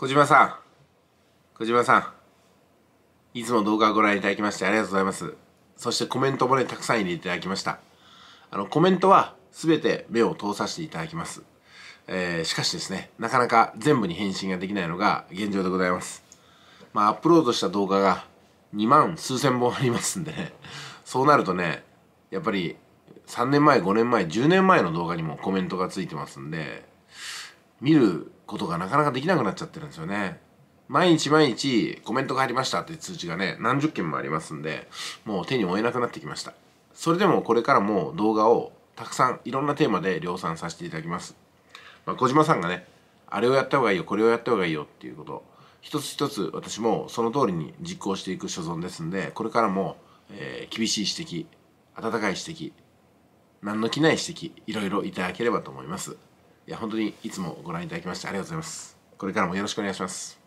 小島さん小島さんいつも動画をご覧いただきましてありがとうございますそしてコメントもねたくさん入れていただきましたあのコメントは全て目を通させていただきますえー、しかしですねなかなか全部に返信ができないのが現状でございますまあアップロードした動画が2万数千本ありますんでねそうなるとねやっぱり3年前5年前10年前の動画にもコメントがついてますんで見ることがなかなかできなくなっちゃってるんですよね。毎日毎日コメントが入りましたって通知がね、何十件もありますんで、もう手に負えなくなってきました。それでもこれからも動画をたくさんいろんなテーマで量産させていただきます。まあ、小島さんがね、あれをやった方がいいよ、これをやった方がいいよっていうこと、一つ一つ私もその通りに実行していく所存ですんで、これからも、えー、厳しい指摘、温かい指摘、何の気ない指摘、いろいろいただければと思います。いや本当にいつもご覧いただきましてありがとうございますこれからもよろしくお願いします